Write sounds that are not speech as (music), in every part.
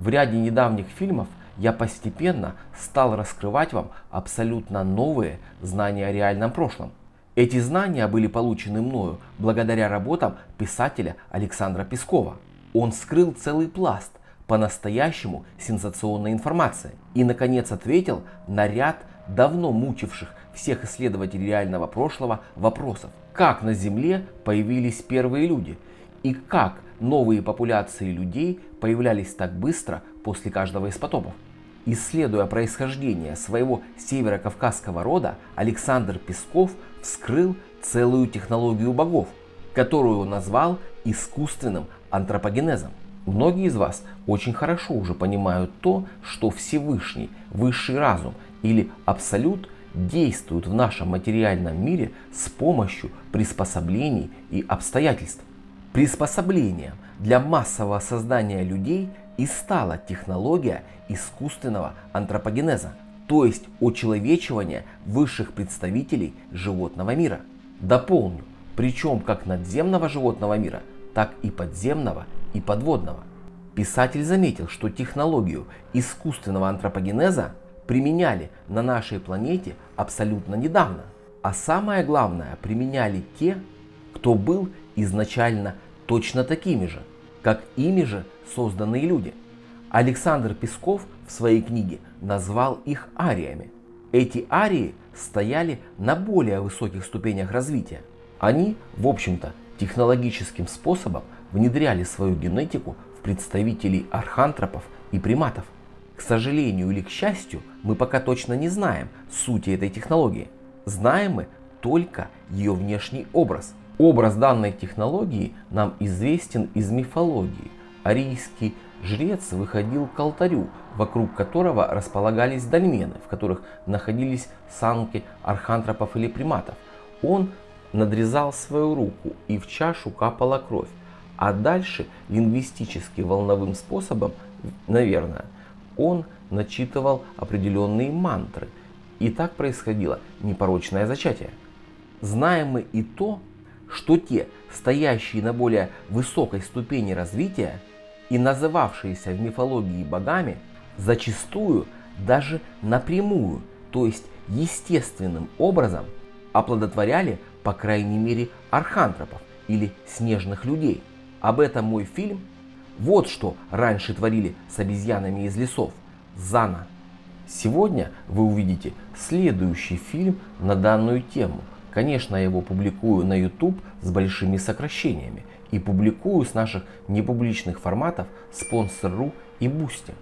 В ряде недавних фильмов я постепенно стал раскрывать вам абсолютно новые знания о реальном прошлом. Эти знания были получены мною благодаря работам писателя Александра Пескова. Он скрыл целый пласт по-настоящему сенсационной информации и, наконец, ответил на ряд давно мучивших всех исследователей реального прошлого вопросов. Как на Земле появились первые люди и как новые популяции людей появлялись так быстро после каждого из потопов. Исследуя происхождение своего северокавказского рода, Александр Песков вскрыл целую технологию богов, которую он назвал искусственным антропогенезом. Многие из вас очень хорошо уже понимают то, что Всевышний, высший разум или абсолют действуют в нашем материальном мире с помощью приспособлений и обстоятельств. Приспособлением – для массового создания людей и стала технология искусственного антропогенеза, то есть очеловечивания высших представителей животного мира. Дополню, причем как надземного животного мира, так и подземного и подводного. Писатель заметил, что технологию искусственного антропогенеза применяли на нашей планете абсолютно недавно. А самое главное, применяли те, кто был изначально точно такими же как ими же созданные люди. Александр Песков в своей книге назвал их ариями. Эти арии стояли на более высоких ступенях развития. Они, в общем-то, технологическим способом внедряли свою генетику в представителей архантропов и приматов. К сожалению или к счастью, мы пока точно не знаем сути этой технологии. Знаем мы только ее внешний образ – Образ данной технологии нам известен из мифологии. Арийский жрец выходил к алтарю, вокруг которого располагались дольмены, в которых находились санки архантропов или приматов. Он надрезал свою руку и в чашу капала кровь. А дальше лингвистически волновым способом, наверное, он начитывал определенные мантры. И так происходило непорочное зачатие. Знаем мы и то, что те, стоящие на более высокой ступени развития и называвшиеся в мифологии богами, зачастую даже напрямую, то есть естественным образом, оплодотворяли, по крайней мере, архантропов или снежных людей. Об этом мой фильм вот что раньше творили с обезьянами из лесов. Зана. Сегодня вы увидите следующий фильм на данную тему. Конечно, я его публикую на YouTube с большими сокращениями и публикую с наших непубличных форматов Sponsor.ru и Boosty.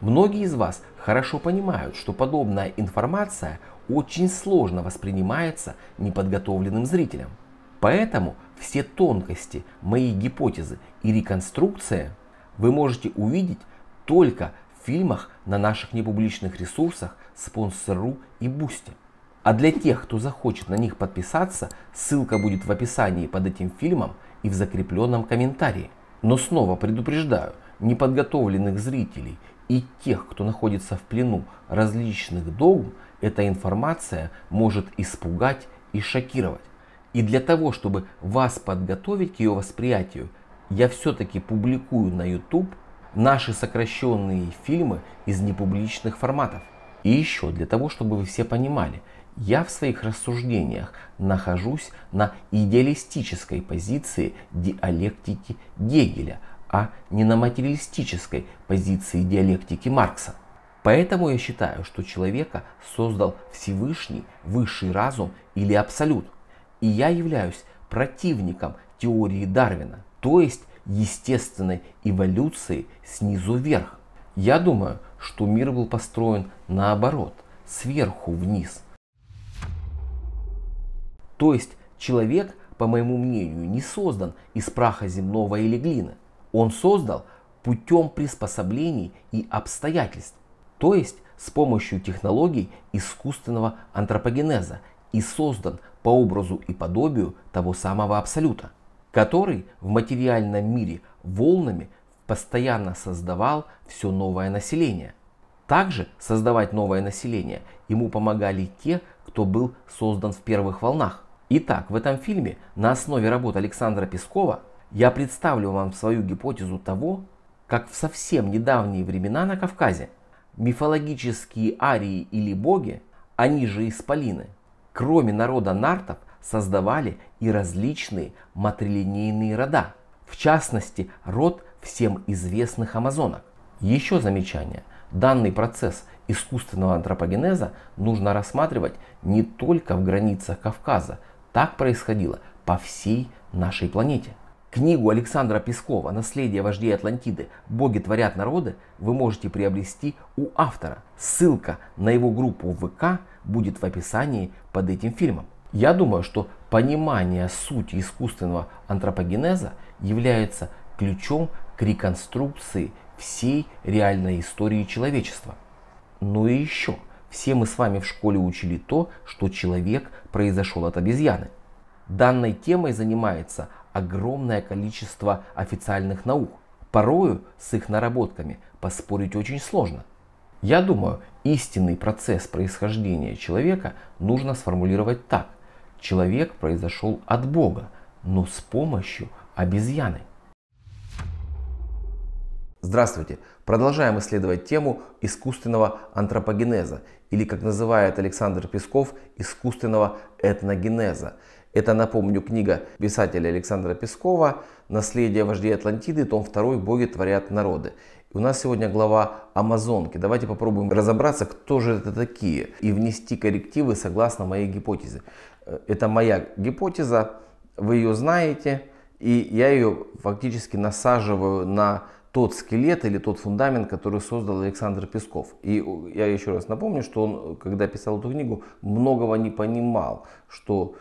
Многие из вас хорошо понимают, что подобная информация очень сложно воспринимается неподготовленным зрителем. Поэтому все тонкости, моей гипотезы и реконструкции вы можете увидеть только в фильмах на наших непубличных ресурсах Sponsor.ru и Boosty. А для тех, кто захочет на них подписаться, ссылка будет в описании под этим фильмом и в закрепленном комментарии. Но снова предупреждаю, неподготовленных зрителей и тех, кто находится в плену различных догм, эта информация может испугать и шокировать. И для того, чтобы вас подготовить к ее восприятию, я все-таки публикую на YouTube наши сокращенные фильмы из непубличных форматов. И еще для того, чтобы вы все понимали – я в своих рассуждениях нахожусь на идеалистической позиции диалектики Гегеля, а не на материалистической позиции диалектики Маркса. Поэтому я считаю, что человека создал Всевышний, высший разум или абсолют. И я являюсь противником теории Дарвина, то есть естественной эволюции снизу вверх. Я думаю, что мир был построен наоборот, сверху вниз – то есть человек, по моему мнению, не создан из праха земного или глины. Он создал путем приспособлений и обстоятельств, то есть с помощью технологий искусственного антропогенеза и создан по образу и подобию того самого абсолюта, который в материальном мире волнами постоянно создавал все новое население. Также создавать новое население ему помогали те, кто был создан в первых волнах. Итак, в этом фильме на основе работы Александра Пескова я представлю вам свою гипотезу того, как в совсем недавние времена на Кавказе мифологические арии или боги, они же исполины, кроме народа нартов, создавали и различные матрилинейные рода, в частности, род всем известных амазонок. Еще замечание. Данный процесс искусственного антропогенеза нужно рассматривать не только в границах Кавказа так происходило по всей нашей планете. Книгу Александра Пескова «Наследие вождей Атлантиды. Боги творят народы» вы можете приобрести у автора. Ссылка на его группу ВК будет в описании под этим фильмом. Я думаю, что понимание сути искусственного антропогенеза является ключом к реконструкции всей реальной истории человечества. Ну и еще – все мы с вами в школе учили то, что человек произошел от обезьяны. Данной темой занимается огромное количество официальных наук. Порою с их наработками поспорить очень сложно. Я думаю, истинный процесс происхождения человека нужно сформулировать так. Человек произошел от Бога, но с помощью обезьяны. Здравствуйте! Продолжаем исследовать тему искусственного антропогенеза, или, как называет Александр Песков, искусственного этногенеза. Это, напомню, книга писателя Александра Пескова «Наследие вождей Атлантиды», том 2 «Боги творят народы». И у нас сегодня глава Амазонки. Давайте попробуем разобраться, кто же это такие, и внести коррективы согласно моей гипотезе. Э, это моя гипотеза, вы ее знаете, и я ее фактически насаживаю на тот скелет или тот фундамент, который создал Александр Песков. И я еще раз напомню, что он, когда писал эту книгу, многого не понимал, что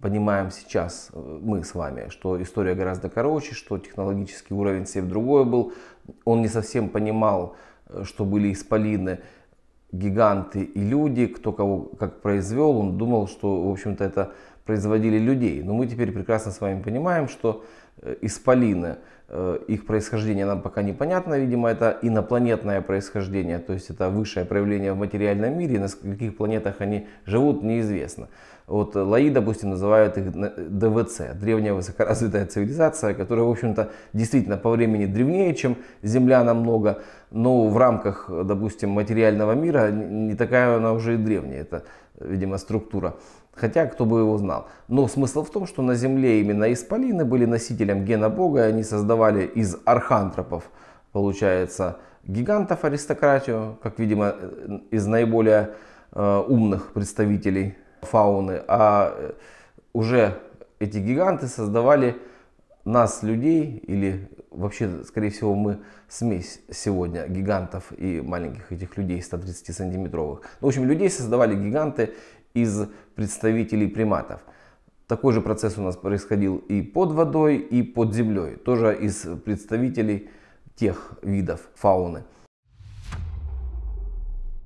понимаем сейчас э, мы с вами, что история гораздо короче, что технологический уровень всем другой был. Он не совсем понимал, э, что были исполины гиганты и люди, кто кого как произвел. Он думал, что, в общем-то, это производили людей. Но мы теперь прекрасно с вами понимаем, что Э, исполины. Э, их происхождение нам пока непонятно, видимо, это инопланетное происхождение, то есть это высшее проявление в материальном мире, на каких планетах они живут, неизвестно. Вот Лаи, допустим, называют их ДВЦ, древняя высокоразвитая цивилизация, которая, в общем-то, действительно по времени древнее, чем Земля намного, но в рамках, допустим, материального мира не такая она уже и древняя, это, видимо, структура. Хотя, кто бы его знал. Но смысл в том, что на земле именно исполины были носителем гена бога, и они создавали из архантропов, получается, гигантов аристократию, как, видимо, э, из наиболее э, умных представителей фауны, а э, уже эти гиганты создавали нас, людей, или вообще, скорее всего, мы смесь сегодня гигантов и маленьких этих людей 130 сантиметровых. Ну, в общем, людей создавали гиганты из представителей приматов. Такой же процесс у нас происходил и под водой, и под землей, тоже из представителей тех видов фауны.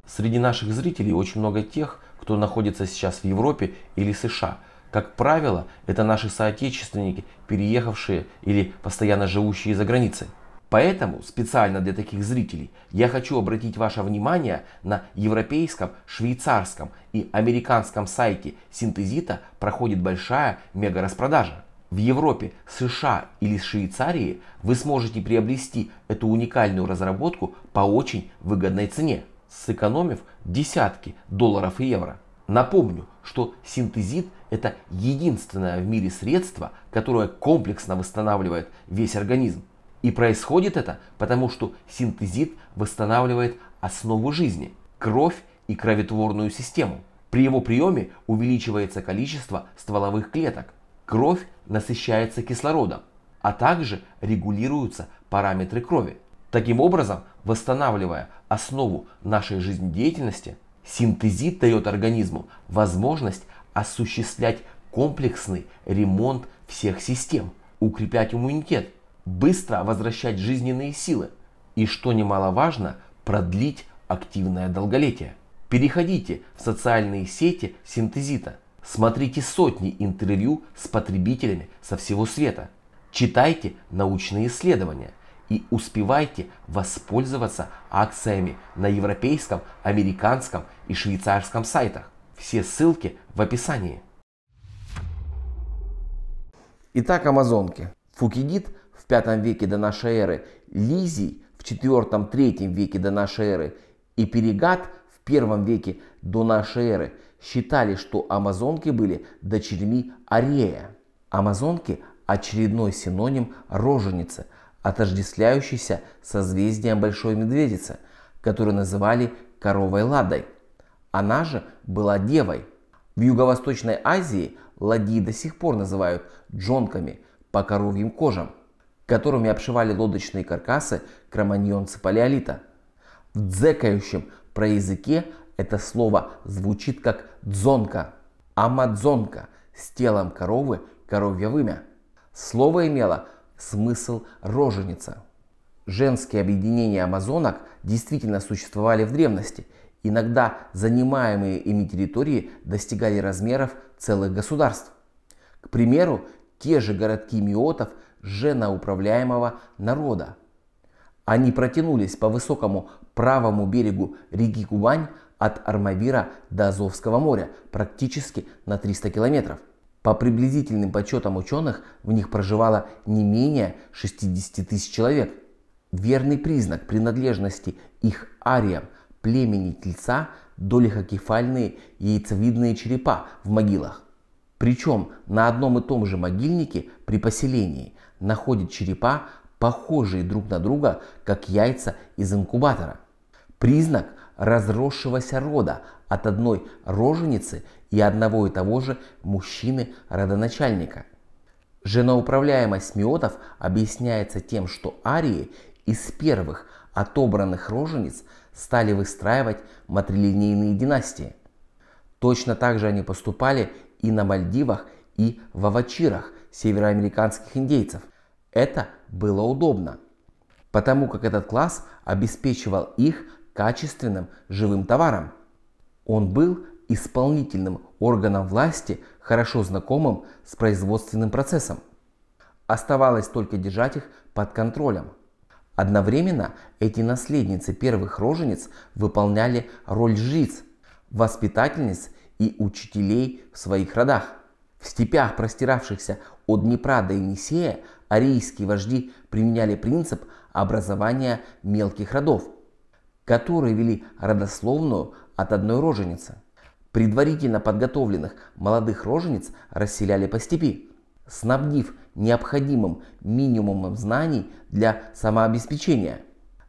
Среди наших зрителей очень много тех, кто находится сейчас в Европе или США. Как правило, это наши соотечественники, переехавшие или постоянно живущие за границей. Поэтому специально для таких зрителей я хочу обратить ваше внимание на европейском, швейцарском и американском сайте синтезита проходит большая мега-распродажа. В Европе, США или Швейцарии вы сможете приобрести эту уникальную разработку по очень выгодной цене, сэкономив десятки долларов и евро. Напомню, что синтезит – это единственное в мире средство, которое комплексно восстанавливает весь организм. И происходит это, потому что синтезит восстанавливает основу жизни, кровь и кроветворную систему. При его приеме увеличивается количество стволовых клеток, кровь насыщается кислородом, а также регулируются параметры крови. Таким образом, восстанавливая основу нашей жизнедеятельности, синтезит дает организму возможность осуществлять комплексный ремонт всех систем, укреплять иммунитет, быстро возвращать жизненные силы и, что немаловажно, продлить активное долголетие. Переходите в социальные сети синтезита, смотрите сотни интервью с потребителями со всего света, читайте научные исследования и успевайте воспользоваться акциями на европейском, американском и швейцарском сайтах. Все ссылки в описании. Итак, амазонки. Фукидид – пятом веке до нашей эры, Лизий в четвертом-третьем веке до нашей эры и Перегат в первом веке до нашей эры считали, что амазонки были дочерьми Арея. Амазонки – очередной синоним роженицы, отождествляющийся созвездием Большой Медведицы, которую называли коровой Ладой. Она же была девой. В Юго-Восточной Азии ладьи до сих пор называют джонками по коровьим кожам – которыми обшивали лодочные каркасы кроманьонцы палеолита. В дзекающем языке это слово звучит как «дзонка», «амадзонка» с телом коровы коровье вымя. Слово имело смысл «роженица». Женские объединения амазонок действительно существовали в древности. Иногда занимаемые ими территории достигали размеров целых государств. К примеру, те же городки миотов – женоуправляемого народа. Они протянулись по высокому правому берегу реки Кубань от Армавира до Азовского моря практически на 300 километров. По приблизительным подсчетам ученых, в них проживало не менее 60 тысяч человек. Верный признак принадлежности их ариям, племени тельца, долихокефальные яйцевидные черепа в могилах. Причем на одном и том же могильнике при поселении находит черепа, похожие друг на друга, как яйца из инкубатора. Признак разросшегося рода от одной роженицы и одного и того же мужчины-родоначальника. Женоуправляемость миотов объясняется тем, что арии из первых отобранных рожениц стали выстраивать матрилинейные династии. Точно так же они поступали и на Мальдивах, и в Авачирах североамериканских индейцев. Это было удобно, потому как этот класс обеспечивал их качественным живым товаром. Он был исполнительным органом власти, хорошо знакомым с производственным процессом. Оставалось только держать их под контролем. Одновременно эти наследницы первых рожениц выполняли роль жриц, воспитательниц и учителей в своих родах – в степях, простиравшихся от Днепра до Енисея, арийские вожди применяли принцип образования мелких родов, которые вели родословную от одной роженицы. Предварительно подготовленных молодых рожениц расселяли по степи, снабдив необходимым минимумом знаний для самообеспечения.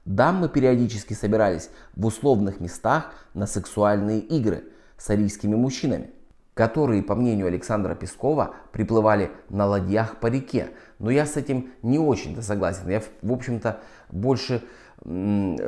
Дамы периодически собирались в условных местах на сексуальные игры с арийскими мужчинами которые, по мнению Александра Пескова, приплывали на ладьях по реке. Но я с этим не очень-то согласен. Я, в общем-то, больше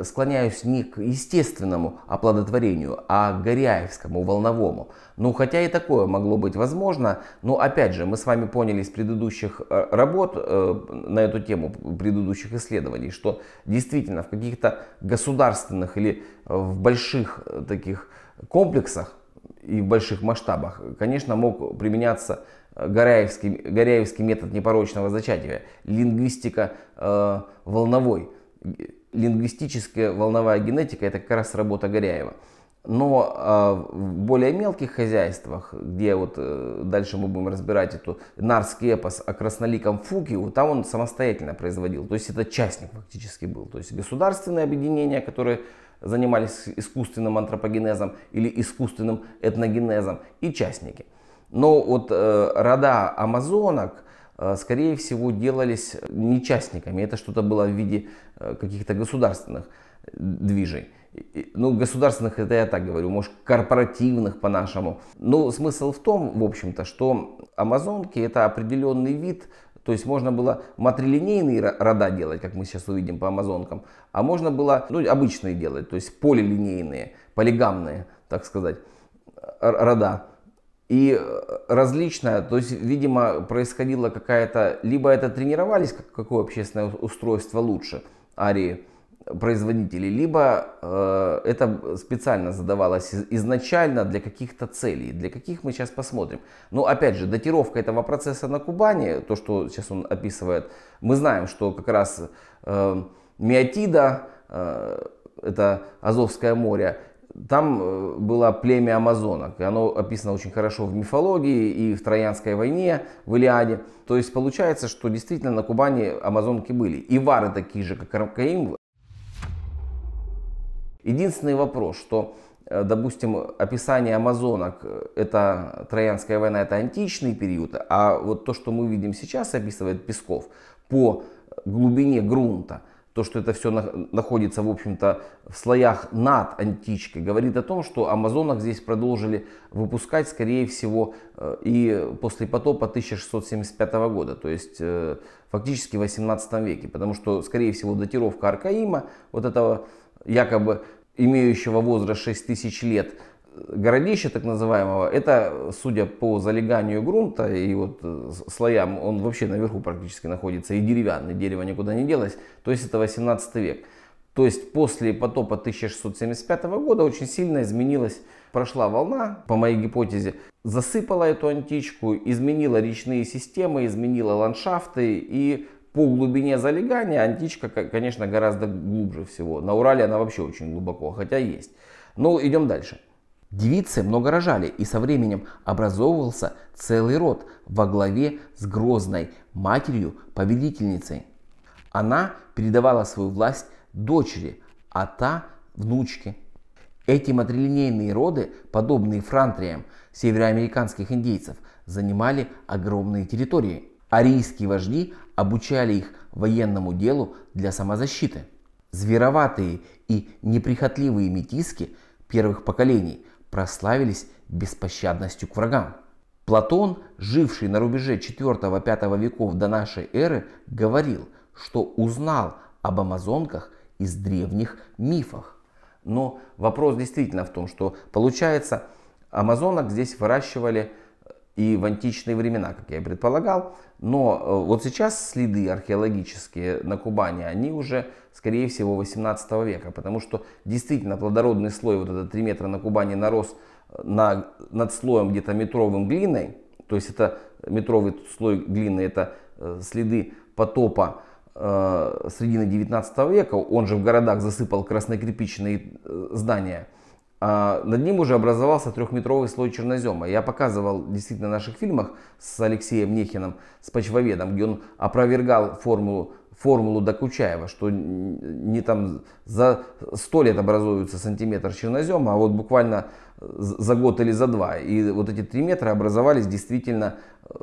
склоняюсь не к естественному оплодотворению, а к горяевскому, волновому. Ну, хотя и такое могло быть возможно, но опять же, мы с вами поняли из предыдущих э, работ э, на эту тему, предыдущих исследований, что действительно в каких-то государственных или э, в больших таких комплексах и в больших масштабах. Конечно, мог применяться э, Горяевский, Горяевский метод непорочного зачатия, лингвистика э, волновой, э, лингвистическая волновая генетика, это как раз работа Горяева. Но э, в более мелких хозяйствах, где вот э, дальше мы будем разбирать эту нарский эпос о красноликом Фуки, вот там он самостоятельно производил. То есть это частник фактически был. То есть государственное объединение, которое занимались искусственным антропогенезом или искусственным этногенезом, и частники. Но вот э, рода амазонок, э, скорее всего, делались не частниками, это что-то было в виде э, каких-то государственных движений. Ну, государственных, это я так говорю, может, корпоративных по-нашему. Но смысл в том, в общем-то, что амазонки это определенный вид то есть можно было матрилинейные рода делать, как мы сейчас увидим по амазонкам, а можно было ну, обычные делать, то есть полилинейные, полигамные, так сказать, э, рода. И э, различное. то есть, видимо, происходила какая-то, либо это тренировались, какое общественное устройство лучше арии, производителей, либо э, это специально задавалось изначально для каких-то целей, для каких мы сейчас посмотрим. Но опять же, датировка этого процесса на Кубани, то, что сейчас он описывает, мы знаем, что как раз э, Миотида, э, это Азовское море, там э, было племя амазонок, и оно описано очень хорошо в мифологии и в Троянской войне, в Илиаде. То есть получается, что действительно на Кубани амазонки были. И вары такие же, как Аркаим, Единственный вопрос, что, э, допустим, описание амазонок э, – это Троянская война, это античный период, а вот то, что мы видим сейчас, описывает Песков по глубине грунта – то, что это все находится, в общем-то, в слоях над античкой, говорит о том, что амазонок здесь продолжили выпускать, скорее всего, э, и после потопа 1675 года, то есть фактически в 18 веке, потому что, скорее всего, датировка Аркаима, вот этого якобы имеющего возраст 6000 лет, э, городище так называемого, это, судя по залеганию грунта и вот э, слоям, он вообще наверху практически находится и деревянный, дерево никуда не делось, то есть это 18 век. То есть после потопа 1675 года очень сильно изменилась, прошла волна, по моей гипотезе, засыпала эту античку, изменила речные системы, изменила ландшафты и по глубине залегания античка, конечно, гораздо глубже всего. На Урале она вообще очень глубоко, хотя есть. Но идем дальше. Девицы много рожали, и со временем образовывался целый род во главе с грозной матерью-повелительницей. Она передавала свою власть дочери, а та – внучке. Эти матрилинейные роды, подобные франтриям североамериканских индейцев, занимали огромные территории. Арийские вожди обучали их военному делу для самозащиты. Звероватые и неприхотливые метиски первых поколений прославились беспощадностью к врагам. Платон, живший на рубеже 4-5 веков до нашей эры, говорил, что узнал об амазонках из древних мифов. Но вопрос действительно в том, что получается, амазонок здесь выращивали э, и в античные времена, как я и предполагал, но э, вот сейчас следы археологические на Кубани, они уже, скорее всего, 18 века, потому что действительно плодородный слой, вот этот 3 метра на Кубани нарос э, на, над слоем где-то метровым глиной, то есть это метровый слой глины, это э, следы потопа э, середины 19 века, он же в городах засыпал краснокирпичные здания – а, над ним уже образовался трехметровый слой чернозема. Я показывал действительно в наших фильмах с Алексеем Нехиным, с почвоведом, где он опровергал формулу, формулу Докучаева, что не там за сто лет образуется сантиметр чернозема, а вот буквально за год или за два. И вот эти три метра образовались действительно э,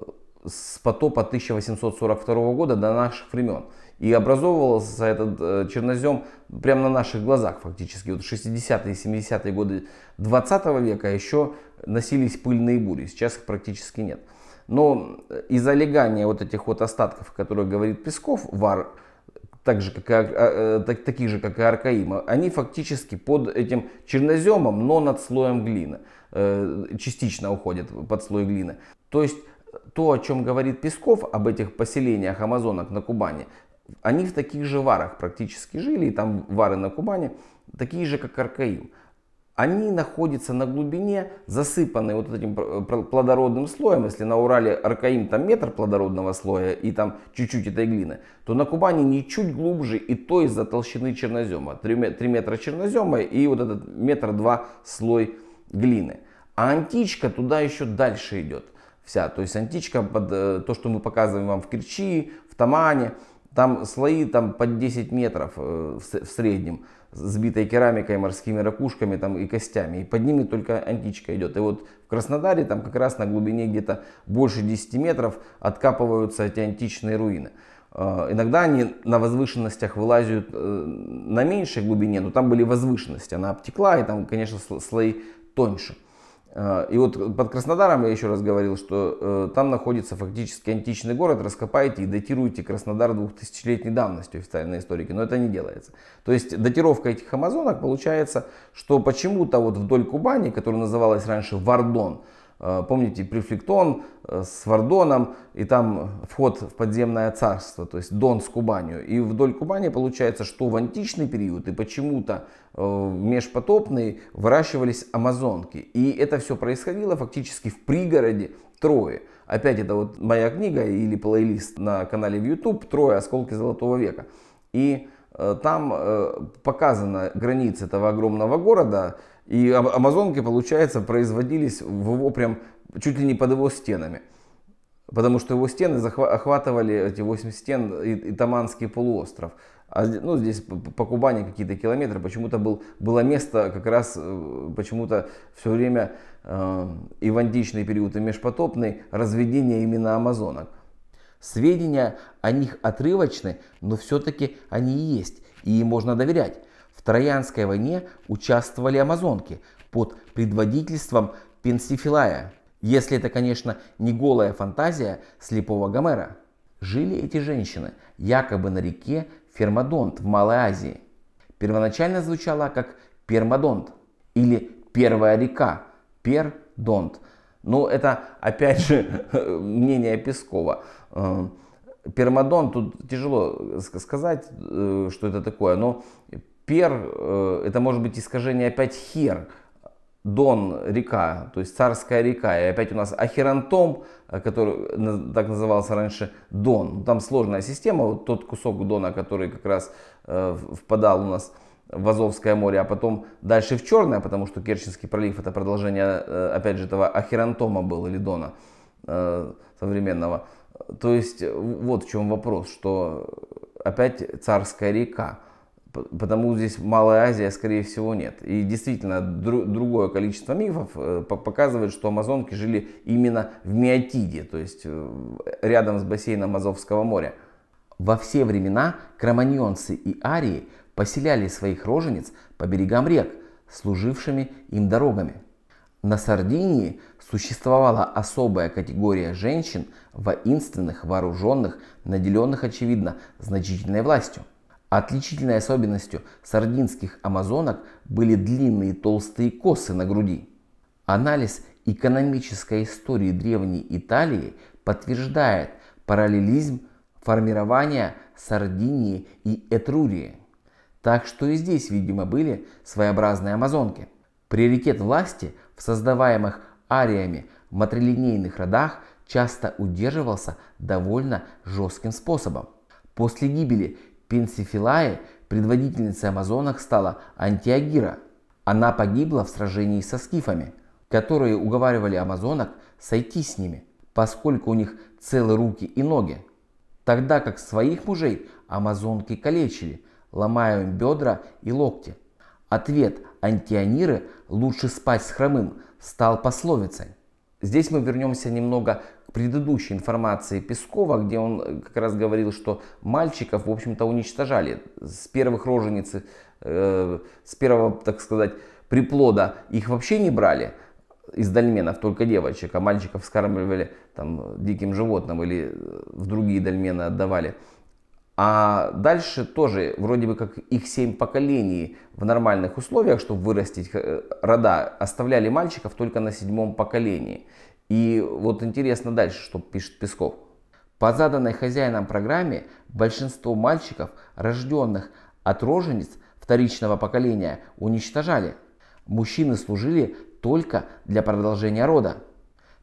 с потопа 1842 года до наших времен. И образовывался этот э, чернозем прямо на наших глазах фактически. Вот 60-е и 70-е годы 20 века еще носились пыльные бури, сейчас их практически нет. Но из-за легания вот этих вот остатков, о которых говорит Песков, вар, так же, как и, а, э, так, таких же, как и аркаима, они фактически под этим черноземом, но над слоем глины, э, частично уходят под слой глины. То есть то, о чем говорит Песков об этих поселениях амазонок на Кубани, они в таких же варах практически жили, и там вары на Кубани, такие же, как Аркаим. Они находятся на глубине, засыпанные вот этим плодородным слоем. Если на Урале Аркаим там метр плодородного слоя и там чуть-чуть этой глины, то на Кубани не чуть глубже и то из-за толщины чернозема. 3, метра чернозема и вот этот метр-два слой глины. А античка туда еще дальше идет вся. То есть античка под э, то, что мы показываем вам в Кирчи в Тамане – там слои там, под 10 метров э, в среднем, с битой керамикой, морскими ракушками там, и костями. И под ними только античка идет. И вот в Краснодаре там как раз на глубине где-то больше 10 метров откапываются эти античные руины. Э, иногда они на возвышенностях вылазят э, на меньшей глубине, но там были возвышенности, она обтекла, и там, конечно, слои тоньше. Э, и вот под Краснодаром я еще раз говорил, что э, там находится фактически античный город, раскопаете и датируете Краснодар двухтысячелетней летней давностью официальной историки, но это не делается. То есть датировка этих амазонок получается, что почему-то вот вдоль Кубани, которая называлась раньше Вардон, Э, помните Префлектон э, с Вардоном, и там вход в подземное царство, то есть Дон с Кубанью. И вдоль Кубани получается, что в античный период и почему-то э, в межпотопный выращивались амазонки. И это все происходило фактически в пригороде Трои. Опять это вот моя книга или плейлист на канале в YouTube «Трое. Осколки Золотого века». И там показана граница этого огромного города, и амазонки, получается, производились в его прям чуть ли не под его стенами. Потому что его стены охватывали эти 8 стен и, и Таманский полуостров. А, ну, здесь по Кубани какие-то километры, почему-то был, было место как раз, э, почему-то все время э, и в античный период, и межпотопный, разведение именно амазонок. Сведения о них отрывочны, но все-таки они есть, и им можно доверять. В Троянской войне участвовали амазонки под предводительством Пенсифилая, если это, конечно, не голая фантазия слепого Гомера. Жили эти женщины якобы на реке Фермадонт в Малой Азии. Первоначально звучало как Пермадонт или Первая река, Пердонт. Но это, опять же, (laughs) мнение Пескова. Э, Пермадон, тут тяжело сказать, э, что это такое, но Пер, э, это может быть искажение опять хер, Дон река, то есть царская река. И опять у нас Ахерантом, э, который так назывался раньше Дон. Ну, там сложная система, вот тот кусок Дона, который как раз э, впадал у нас в Азовское море, а потом дальше в Черное, потому что Керченский пролив это продолжение, опять же, этого Ахерантома был или Дона современного. То есть вот в чем вопрос, что опять царская река. Потому здесь Малая Азия, скорее всего, нет. И действительно, дру- другое количество мифов э, показывает, что амазонки жили именно в Миотиде, то есть э, рядом с бассейном Азовского моря. Во все времена кроманьонцы и арии поселяли своих рожениц по берегам рек, служившими им дорогами. На Сардинии существовала особая категория женщин, воинственных, вооруженных, наделенных, очевидно, значительной властью. Отличительной особенностью сардинских амазонок были длинные толстые косы на груди. Анализ экономической истории Древней Италии подтверждает параллелизм формирования Сардинии и Этрурии. Так что и здесь, видимо, были своеобразные амазонки. Приоритет власти в создаваемых ариями матрилинейных родах часто удерживался довольно жестким способом. После гибели Пенсифилае предводительницей амазонок стала Антиагира. Она погибла в сражении со скифами, которые уговаривали амазонок сойти с ними, поскольку у них целы руки и ноги, тогда как своих мужей амазонки калечили, ломая им бедра и локти. Ответ антиониры «лучше спать с хромым» стал пословицей. Здесь мы вернемся немного предыдущей информации Пескова, где он э, как раз говорил, что мальчиков, в общем-то, уничтожали с первых рожениц, э, с первого, так сказать, приплода их вообще не брали из дольменов, только девочек, а мальчиков скармливали там диким животным или э, в другие дольмены отдавали. А дальше тоже вроде бы как их семь поколений в нормальных условиях, чтобы вырастить э, рода, оставляли мальчиков только на седьмом поколении. И вот интересно дальше, что пишет Песков. По заданной хозяином программе большинство мальчиков, рожденных от рожениц вторичного поколения, уничтожали. Мужчины служили только для продолжения рода.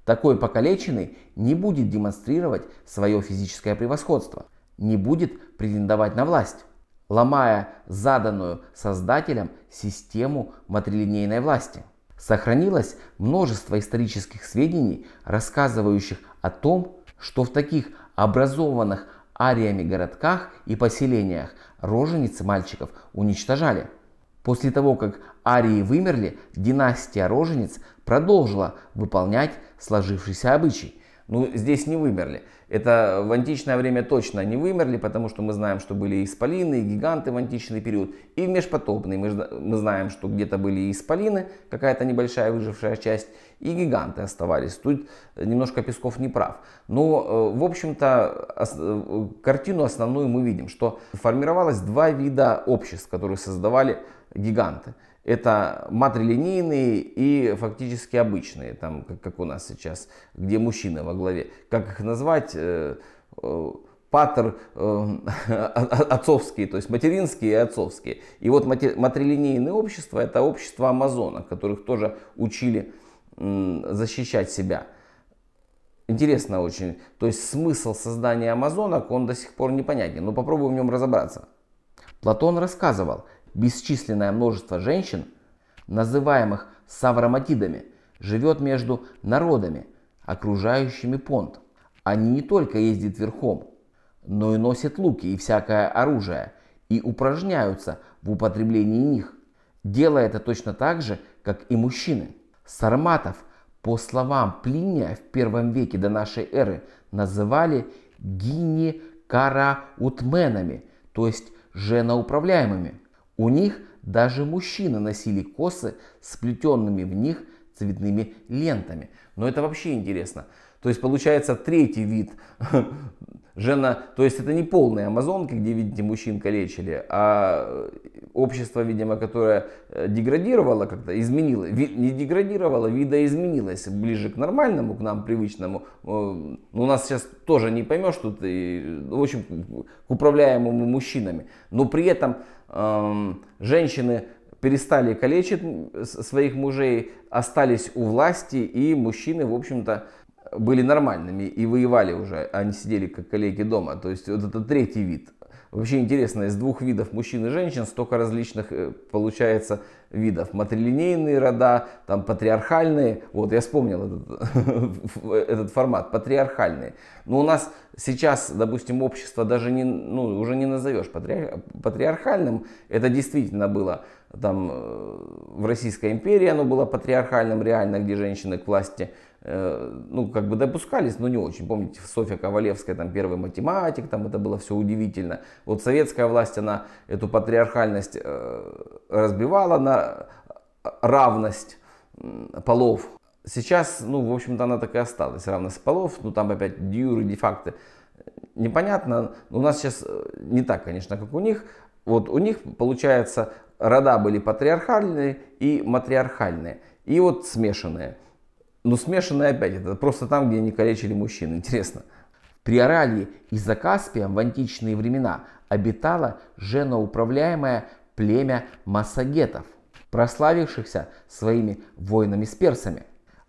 Такой покалеченный не будет демонстрировать свое физическое превосходство, не будет претендовать на власть, ломая заданную создателем систему матрилинейной власти. Сохранилось множество исторических сведений, рассказывающих о том, что в таких образованных ариями городках и поселениях роженицы мальчиков уничтожали. После того, как арии вымерли, династия рожениц продолжила выполнять сложившийся обычай. Ну, здесь не вымерли. Это в античное время точно не вымерли, потому что мы знаем, что были и исполины, и гиганты в античный период, и в межпотопный. Мы, знаем, что где-то были и исполины, какая-то небольшая выжившая часть, и гиганты оставались. Тут немножко Песков не прав. Но, э, в общем-то, э, картину основную мы видим, что формировалось два вида обществ, которые создавали гиганты. Это матрилинейные и фактически обычные, там, как, как у нас сейчас, где мужчины во главе. Как их назвать? Э, э, паттер э, (laughs) отцовские, то есть материнские и отцовские. И вот матрилинейные общества – это общество амазонок, которых тоже учили защищать себя. Интересно очень. То есть смысл создания амазонок, он до сих пор непонятен, но ну, попробуем в нем разобраться. Платон рассказывал, бесчисленное множество женщин, называемых савраматидами, живет между народами, окружающими понт. Они не только ездят верхом, но и носят луки и всякое оружие, и упражняются в употреблении них, делая это точно так же, как и мужчины. Сарматов, по словам Плиния, в первом веке до нашей эры называли гини-караутменами, то есть женоуправляемыми. У них даже мужчины носили косы с плетенными в них цветными лентами. Но это вообще интересно. То есть получается третий вид (laughs) Жена, то есть это не полные амазонки, где, видите, мужчин калечили, а э, общество, видимо, которое э, деградировало как-то, изменило, не деградировало, видоизменилось ближе к нормальному, к нам привычному. Э, Но у нас сейчас тоже не поймешь, что ты, в общем, к управляемому мужчинами. Но при этом эм, женщины перестали калечить своих мужей, остались у власти, и мужчины, в общем-то, были нормальными и воевали уже, а не сидели как коллеги дома. То есть вот это третий вид. Вообще интересно, из двух видов мужчин и женщин столько различных э, получается видов. Матрилинейные рода, там патриархальные. Вот я вспомнил этот, (laughs) этот формат, патриархальные. Но у нас сейчас, допустим, общество даже не, ну, уже не назовешь патриар, патриархальным. Это действительно было там э, в Российской империи, оно было патриархальным реально, где женщины к власти – Э, ну, как бы допускались, но не очень. Помните, Софья Ковалевская, там, первый математик, там, это было все удивительно. Вот советская власть, она эту патриархальность э, разбивала на э, равность полов. Сейчас, ну, в общем-то, она так и осталась, равность полов, ну, там опять дьюры, дефакты Непонятно, у нас сейчас не так, конечно, как у них. Вот у них, получается, рода были патриархальные и матриархальные, и вот смешанные – но ну, смешанные опять, это просто там, где они калечили мужчин, интересно. При Приоралии и за Каспием в античные времена обитало женоуправляемое племя массагетов, прославившихся своими воинами с персами.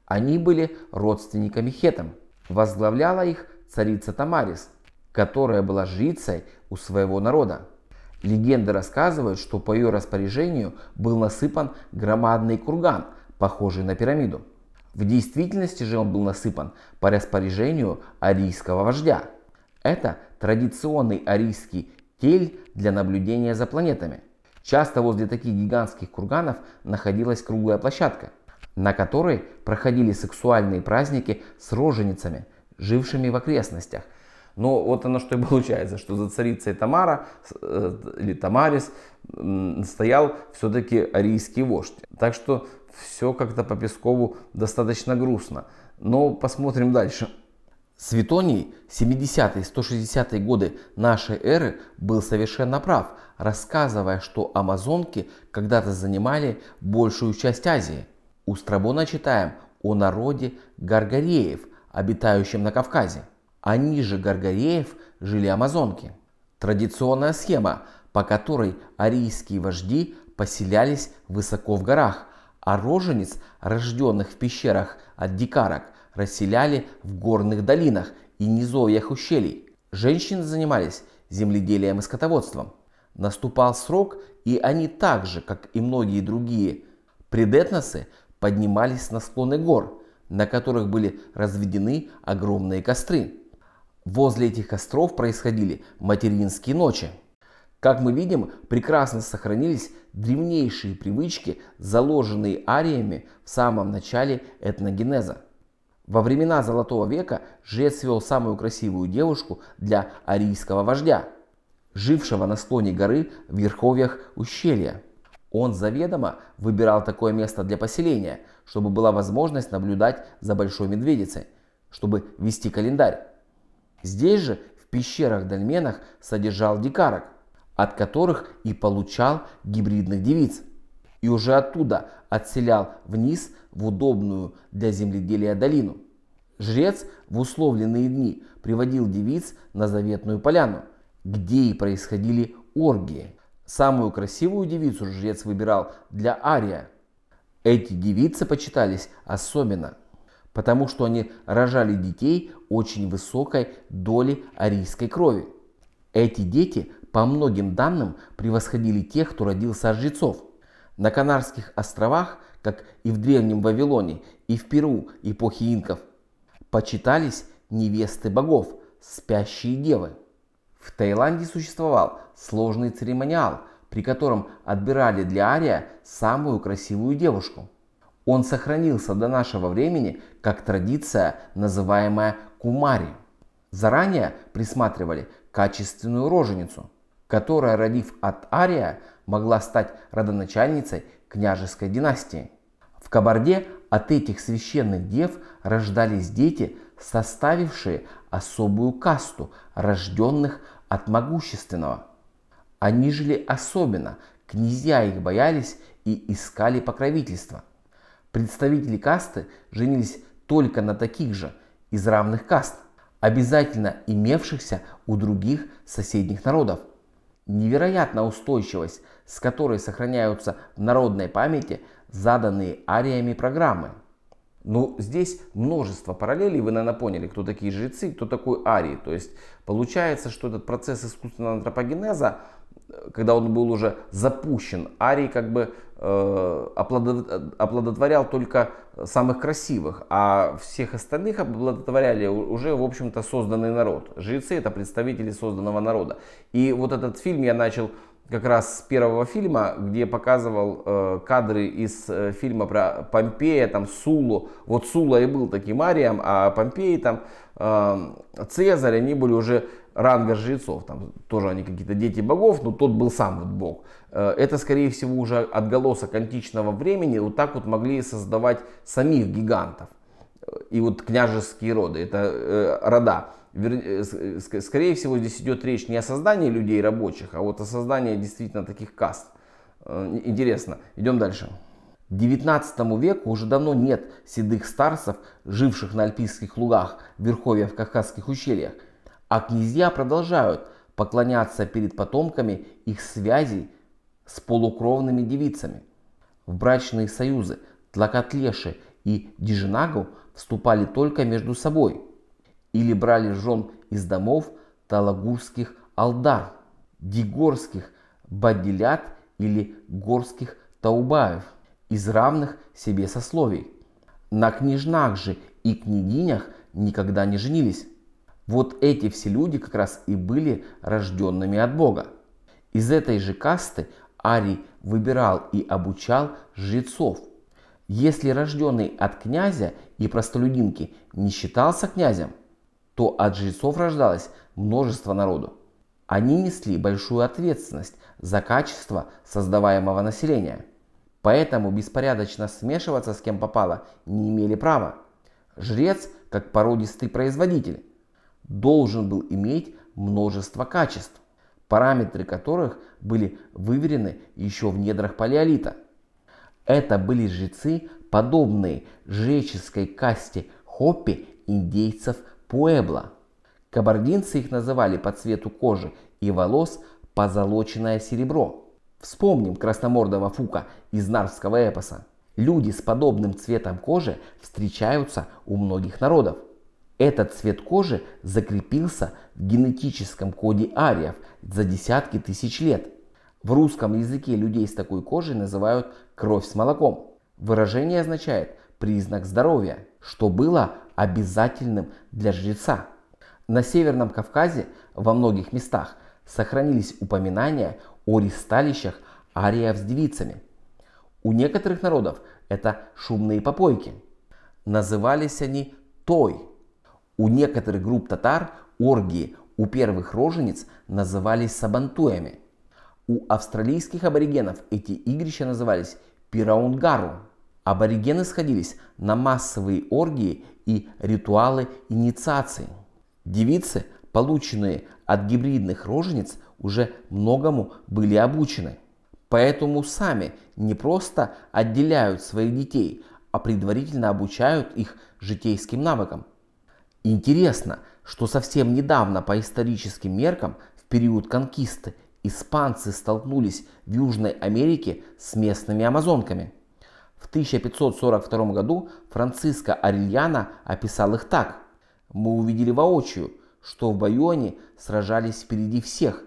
Они были родственниками хетам. Возглавляла их царица Тамарис, которая была жрицей у своего народа. Легенды рассказывают, что по ее распоряжению был насыпан громадный курган, похожий на пирамиду. В действительности же он был насыпан по распоряжению арийского вождя. Это традиционный арийский тель для наблюдения за планетами. Часто возле таких гигантских курганов находилась круглая площадка, на которой проходили сексуальные праздники с роженицами, жившими в окрестностях. Но вот оно что и получается, что за царицей Тамара э, или Тамарис стоял все-таки арийский вождь. Так что все как-то по Пескову достаточно грустно. Но посмотрим дальше. Светоний 70-160-е годы нашей эры был совершенно прав, рассказывая, что амазонки когда-то занимали большую часть Азии. У Страбона читаем о народе гаргареев, обитающем на Кавказе. Они же гаргареев жили амазонки. Традиционная схема, по которой арийские вожди поселялись высоко в горах, а рожениц, рожденных в пещерах от дикарок, расселяли в горных долинах и низовьях ущелий. Женщины занимались земледелием и скотоводством. Наступал срок, и они так же, как и многие другие предэтносы, поднимались на склоны гор, на которых были разведены огромные костры. Возле этих костров происходили материнские ночи. Как мы видим, прекрасно сохранились древнейшие привычки, заложенные ариями в самом начале этногенеза. Во времена Золотого века жрец вел самую красивую девушку для арийского вождя, жившего на склоне горы в верховьях ущелья. Он заведомо выбирал такое место для поселения, чтобы была возможность наблюдать за Большой Медведицей, чтобы вести календарь. Здесь же, в пещерах-дольменах, содержал дикарок – от которых и получал гибридных девиц. И уже оттуда отселял вниз в удобную для земледелия долину. Жрец в условленные дни приводил девиц на заветную поляну, где и происходили оргии. Самую красивую девицу жрец выбирал для Ария. Эти девицы почитались особенно, потому что они рожали детей очень высокой доли арийской крови. Эти дети по многим данным превосходили тех, кто родился от жрецов. На Канарских островах, как и в Древнем Вавилоне, и в Перу эпохи инков, почитались невесты богов, спящие девы. В Таиланде существовал сложный церемониал, при котором отбирали для Ария самую красивую девушку. Он сохранился до нашего времени как традиция, называемая кумари. Заранее присматривали качественную роженицу – которая, родив от Ария, могла стать родоначальницей княжеской династии. В Кабарде от этих священных дев рождались дети, составившие особую касту, рожденных от могущественного. Они жили особенно, князья их боялись и искали покровительства. Представители касты женились только на таких же, из равных каст, обязательно имевшихся у других соседних народов, Невероятная устойчивость, с которой сохраняются в народной памяти заданные ариями программы. Ну, здесь множество параллелей, вы, наверное, поняли, кто такие жрецы, кто такой арии. То есть получается, что этот процесс искусственного антропогенеза, э, когда он был уже запущен, арии как бы Э, оплодотворял только самых красивых, а всех остальных оплодотворяли уже, в общем-то, созданный народ. Жрецы — это представители созданного народа. И вот этот фильм я начал как раз с первого фильма, где показывал э, кадры из э, фильма про Помпея, там Сулу. Вот Сула и был таким Арием, а Помпей там э, Цезарь, они были уже ранга жрецов, там тоже они какие-то дети богов, но тот был сам вот бог. Э, это, скорее всего, уже отголосок античного времени, вот так вот могли создавать самих гигантов. И вот княжеские роды, это э, рода. Э, э, скорее всего, здесь идет речь не о создании людей рабочих, а вот о создании действительно таких каст. Интересно. Идем дальше. 19 веку уже давно нет седых старцев, живших на альпийских лугах, в верховьях, в Кавказских ущельях – а князья продолжают поклоняться перед потомками их связей с полукровными девицами. В брачные союзы Тлакотлеши и Дижинагу вступали только между собой или брали жен из домов талагурских алдар, дигорских бадилят или горских таубаев из равных себе сословий. На княжнах же и княгинях никогда не женились. Вот эти все люди как раз и были рожденными от Бога. Из этой же касты Арий выбирал и обучал жрецов. Если рожденный от князя и простолюдинки не считался князем, то от жрецов рождалось множество народу. Они несли большую ответственность за качество создаваемого населения. Поэтому беспорядочно смешиваться с кем попало не имели права. Жрец, как породистый производитель, должен был иметь множество качеств, параметры которых были выверены еще в недрах палеолита. Это были жрецы, подобные жреческой касте хоппи индейцев Пуэбла. Кабардинцы их называли по цвету кожи и волос позолоченное серебро. Вспомним красномордого Фука из нарвского эпоса. Люди с подобным цветом кожи встречаются у многих народов – этот цвет кожи закрепился в генетическом коде ариев за десятки тысяч лет. В русском языке людей с такой кожей называют «кровь с молоком». Выражение означает «признак здоровья», что было обязательным для жреца. На Северном Кавказе во многих местах сохранились упоминания о ристалищах ариев с девицами. У некоторых народов это шумные попойки. Назывались они той, у некоторых групп татар оргии у первых рожениц назывались сабантуями. У австралийских аборигенов эти игрища назывались пираунгару. Аборигены сходились на массовые оргии и ритуалы инициации. Девицы, полученные от гибридных рожениц, уже многому были обучены. Поэтому сами не просто отделяют своих детей, а предварительно обучают их житейским навыкам. Интересно, что совсем недавно по историческим меркам в период конкисты испанцы столкнулись в Южной Америке с местными амазонками. В 1542 году Франциско Арильяно описал их так. «Мы увидели воочию, что в Байоне сражались впереди всех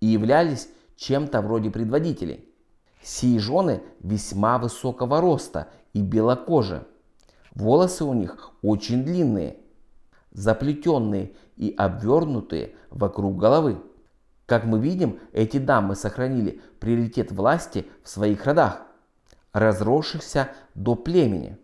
и являлись чем-то вроде предводителей. Сии жены весьма высокого роста и белокожи. Волосы у них очень длинные – заплетенные и обвернутые вокруг головы. Как мы видим, эти дамы сохранили приоритет власти в своих родах, разросшихся до племени.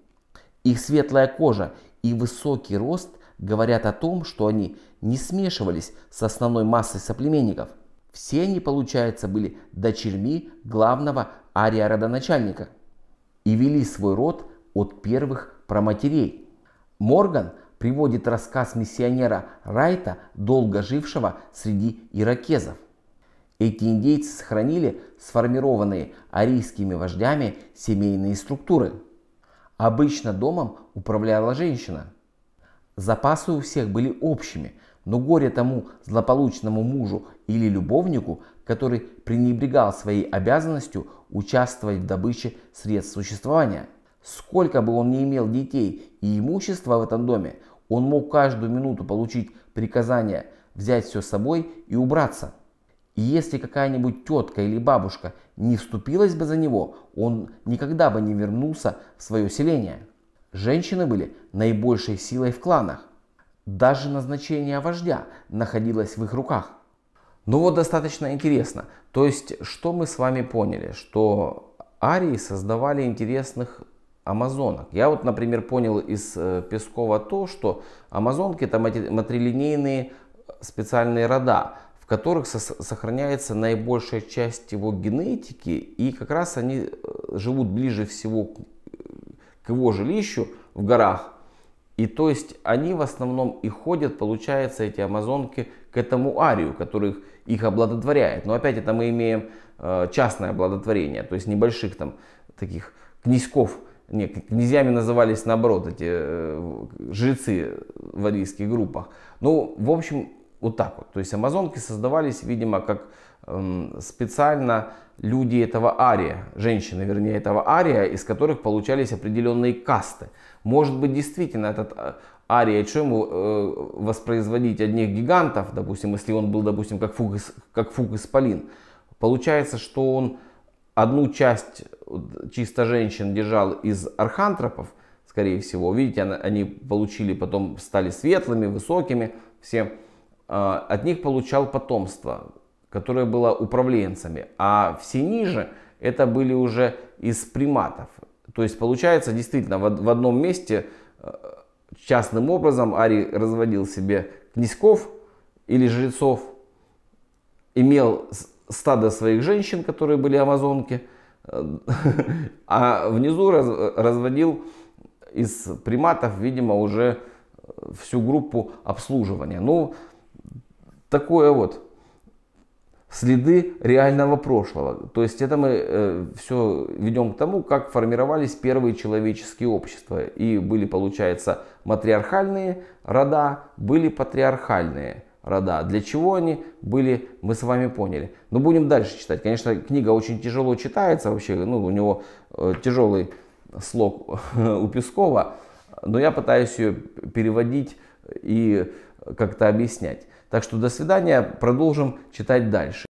Их светлая кожа и высокий рост говорят о том, что они не смешивались с основной массой соплеменников. Все они, получается, были дочерьми главного ария-родоначальника и вели свой род от первых проматерей. Морган – приводит рассказ миссионера Райта, долго жившего среди иракезов. Эти индейцы сохранили сформированные арийскими вождями семейные структуры. Обычно домом управляла женщина. Запасы у всех были общими, но горе тому злополучному мужу или любовнику, который пренебрегал своей обязанностью участвовать в добыче средств существования. Сколько бы он ни имел детей и имущества в этом доме, он мог каждую минуту получить приказание взять все с собой и убраться. И если какая-нибудь тетка или бабушка не вступилась бы за него, он никогда бы не вернулся в свое селение. Женщины были наибольшей силой в кланах. Даже назначение вождя находилось в их руках. Ну вот достаточно интересно. То есть, что мы с вами поняли? Что арии создавали интересных амазонок. Я вот, например, понял из э, Пескова то, что амазонки это матрилинейные э, специальные рода, в которых сохраняется наибольшая часть его генетики, и как раз они э, живут ближе всего к его жилищу в горах. И то есть они в основном и ходят, получается, эти амазонки к этому арию, который их их обладотворяет. Но опять это мы имеем частное обладотворение, то есть небольших там таких князьков не, князьями назывались наоборот эти э, жрецы в арийских группах. Ну, в общем, вот так вот. То есть амазонки создавались, видимо, как эм, специально люди этого ария, женщины, вернее, этого ария, из которых получались определенные касты. Может быть, действительно, этот э, ария, что ему э, воспроизводить одних гигантов, допустим, если он был, допустим, как Фуг, как Фуг Исполин. Получается, что он одну часть чисто женщин держал из архантропов, скорее всего. Видите, они получили потом, стали светлыми, высокими все. А, от них получал потомство, которое было управленцами. А все ниже это были уже из приматов. То есть получается, действительно, в одном месте э, частным образом Ари разводил себе князьков или жрецов, имел стадо своих женщин, которые были амазонки – а внизу раз, разводил из приматов, видимо, уже всю группу обслуживания. Ну, такое вот следы реального прошлого. То есть это мы э, все ведем к тому, как формировались первые человеческие общества. И были, получается, матриархальные рода, были патриархальные рода. Для чего они были, мы с вами поняли. Но будем дальше читать. Конечно, книга очень тяжело читается вообще, ну, у него э, тяжелый слог (laughs) у Пескова, но я пытаюсь ее переводить и как-то объяснять. Так что до свидания, продолжим читать дальше.